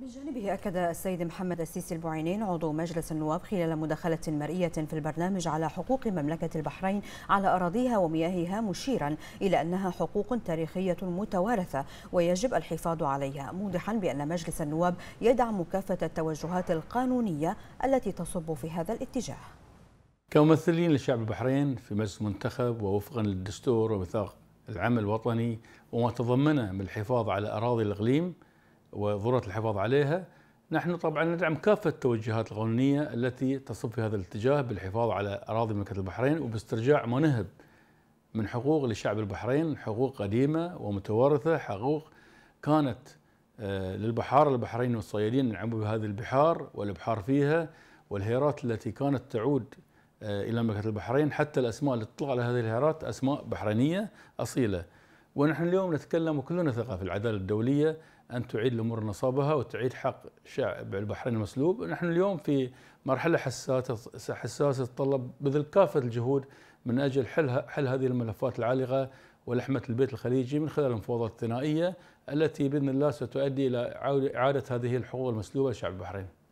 من جانبه أكد السيد محمد السيسي البعينين عضو مجلس النواب خلال مداخلة مرئية في البرنامج على حقوق مملكة البحرين على أراضيها ومياهها مشيرا إلى أنها حقوق تاريخية متوارثة ويجب الحفاظ عليها موضحا بأن مجلس النواب يدعم كافة التوجهات القانونية التي تصب في هذا الاتجاه كممثلين لشعب البحرين في مجلس منتخب ووفقا للدستور وميثاق العمل الوطني وما تضمنه من الحفاظ على أراضي الإقليم وضرورة الحفاظ عليها نحن طبعا ندعم كافة التوجهات القانونية التي تصب في هذا الاتجاه بالحفاظ على أراضي مملكة البحرين وباسترجاع ما نهب من حقوق لشعب البحرين حقوق قديمة ومتوارثة حقوق كانت آه، للبحار البحرين والصيادين ينعموا بهذه البحار والبحار فيها والهيرات التي كانت تعود آه، إلى مملكة البحرين حتى الأسماء اللي تطلق على هذه الهيرات أسماء بحرينية أصيلة ونحن اليوم نتكلم وكلنا ثقة في العدالة الدولية أن تعيد الأمور نصابها وتعيد حق شعب البحرين المسلوب نحن اليوم في مرحلة حساسة حساسة تتطلب بذل كافة الجهود من أجل حل, حل هذه الملفات العالقة ولحمة البيت الخليجي من خلال المفاوضات الثنائية التي بإذن الله ستؤدي إلى إعادة هذه الحقوق المسلوبة لشعب البحرين